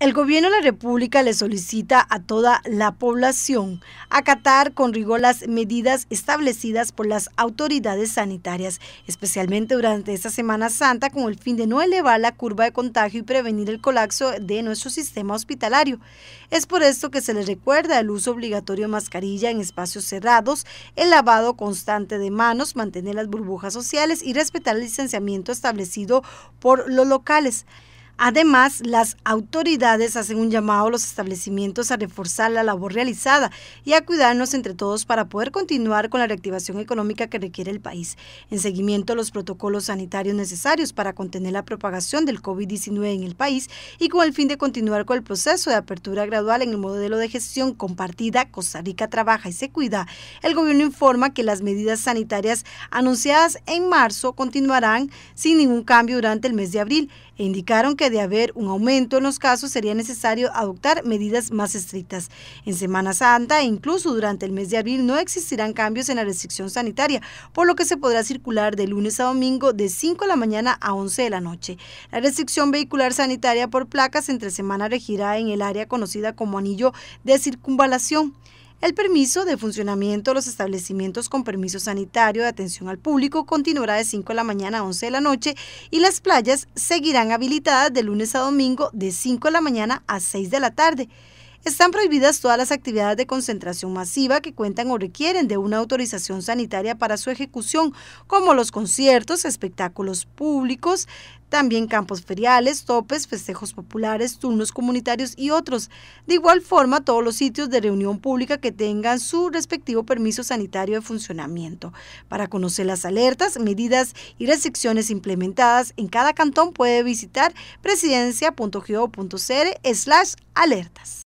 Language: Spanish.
El gobierno de la República le solicita a toda la población acatar con rigor las medidas establecidas por las autoridades sanitarias, especialmente durante esta Semana Santa, con el fin de no elevar la curva de contagio y prevenir el colapso de nuestro sistema hospitalario. Es por esto que se les recuerda el uso obligatorio de mascarilla en espacios cerrados, el lavado constante de manos, mantener las burbujas sociales y respetar el licenciamiento establecido por los locales. Además, las autoridades hacen un llamado a los establecimientos a reforzar la labor realizada y a cuidarnos entre todos para poder continuar con la reactivación económica que requiere el país, en seguimiento a los protocolos sanitarios necesarios para contener la propagación del COVID-19 en el país y con el fin de continuar con el proceso de apertura gradual en el modelo de gestión compartida Costa Rica trabaja y se cuida. El gobierno informa que las medidas sanitarias anunciadas en marzo continuarán sin ningún cambio durante el mes de abril e indicaron que de haber un aumento en los casos sería necesario adoptar medidas más estrictas. En Semana Santa e incluso durante el mes de abril no existirán cambios en la restricción sanitaria, por lo que se podrá circular de lunes a domingo de 5 de la mañana a 11 de la noche. La restricción vehicular sanitaria por placas entre semana regirá en el área conocida como anillo de circunvalación. El permiso de funcionamiento de los establecimientos con permiso sanitario de atención al público continuará de 5 de la mañana a 11 de la noche y las playas seguirán habilitadas de lunes a domingo de 5 de la mañana a 6 de la tarde. Están prohibidas todas las actividades de concentración masiva que cuentan o requieren de una autorización sanitaria para su ejecución, como los conciertos, espectáculos públicos, también campos feriales, topes, festejos populares, turnos comunitarios y otros. De igual forma, todos los sitios de reunión pública que tengan su respectivo permiso sanitario de funcionamiento. Para conocer las alertas, medidas y restricciones implementadas en cada cantón puede visitar presidencia.go.cr slash alertas.